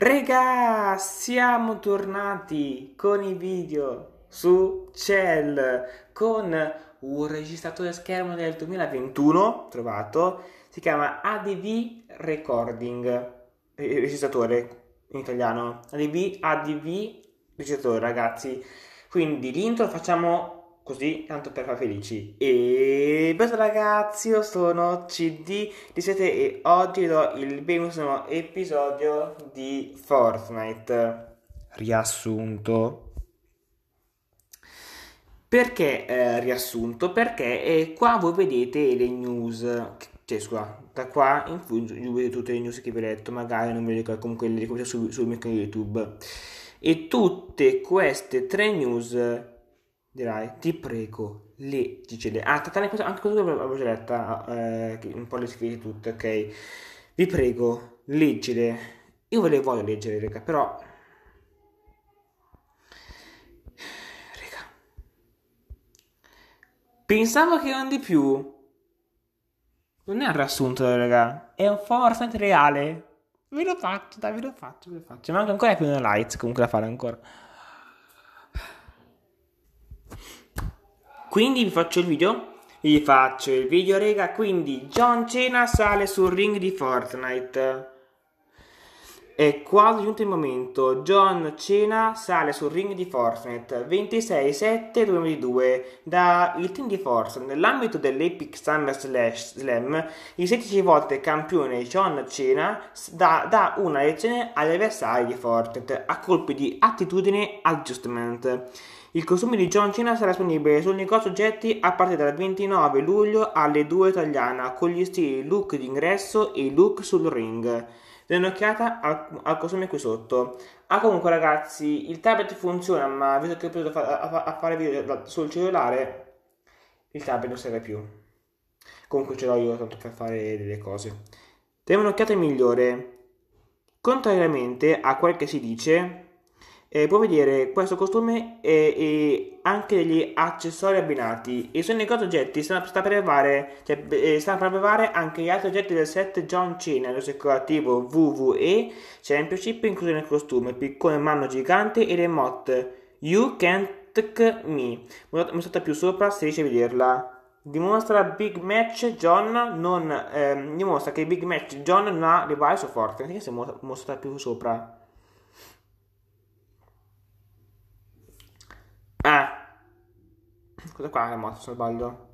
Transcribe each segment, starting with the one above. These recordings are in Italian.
Regà, siamo tornati con i video su Cell con un registratore schermo del 2021 trovato, si chiama ADV Recording, eh, eh, registratore in italiano, ADV, ADV registratore ragazzi. Quindi l'intro facciamo Così, tanto per far felici. E basta ragazzi, io sono CD17 e oggi do il benissimo episodio di Fortnite. Riassunto. Perché eh, riassunto? Perché eh, qua voi vedete le news. Cioè, scusa, da qua in giù vedete tutte le news che vi ho letto, magari non me le ricordo, comunque le ricordo sul, sul mio canale YouTube. E tutte queste tre news dirai ti prego leggi cede ah tant'anni cosa anche cosa avevo già letta eh, un po' le scrive tutte ok vi prego leggere io ve le voglio leggere raga però raga pensavo che non di più non è un riassunto raga è un po' reale ve lo faccio dai ve lo faccio ve lo faccio manca ancora più una light comunque da fare ancora Quindi vi faccio il video? Vi faccio il video, rega Quindi John Cena sale sul ring di Fortnite. È quasi giunto il momento. John Cena sale sul ring di Fortnite 26-7-2002 da il team di Fortnite. Nell'ambito dell'Epic Summer Slam, il 16 volte campione John Cena dà, dà una lezione agli avversari di Fortnite a colpi di attitudine adjustment. Il costume di John Cena sarà disponibile sul negozio oggetti a partire dal 29 luglio alle 2 italiana con gli stili look d'ingresso e look sul ring. Dai un'occhiata al, al costume qui sotto. Ah, comunque, ragazzi, il tablet funziona, ma visto che ho preso a, a, a fare video sul cellulare, il tablet non serve più. Comunque ce l'ho io tanto per fare delle cose. Diamo un'occhiata migliore. Contrariamente a quel che si dice, eh, puoi vedere questo costume e, e, anche degli accessori abbinati. e sono i negozio oggetti sta, sta, per arrivare, cioè, eh, sta per arrivare anche gli altri oggetti del set John Cena, lo circolativo WWE, Championship incluso nel costume, piccone mano gigante e remote. You can't me. Mostrata più sopra se riesci a vederla dimostra Big Match John non ehm, dimostra che Big Match John non ha rivali so forte, anche se mostra più sopra. Questo qua è morto, se non sbaglio.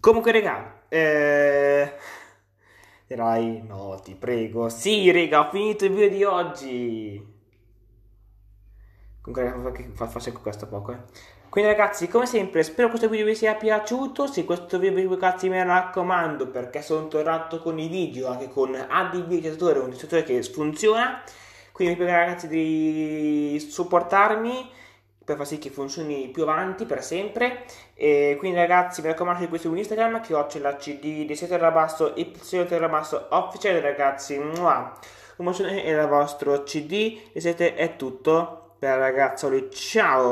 Comunque, raga, eh... dirai, no, ti prego. Sì, raga, ho finito il video di oggi. Comunque, fa, faccio anche questo poco, eh. Quindi ragazzi, come sempre, spero questo video vi sia piaciuto, se questo video vi è cazzi mi raccomando, perché sono tornato con i video, anche con ADV, un digitore che funziona, quindi vi prego ragazzi di supportarmi per far sì che funzioni più avanti per sempre. E quindi ragazzi mi raccomando di questo su Instagram che ho c'è la CD di 7 basso y basso official ragazzi. Mua. Un bacione e la vostro CD. E siete è tutto per ragazzoli. Ciao!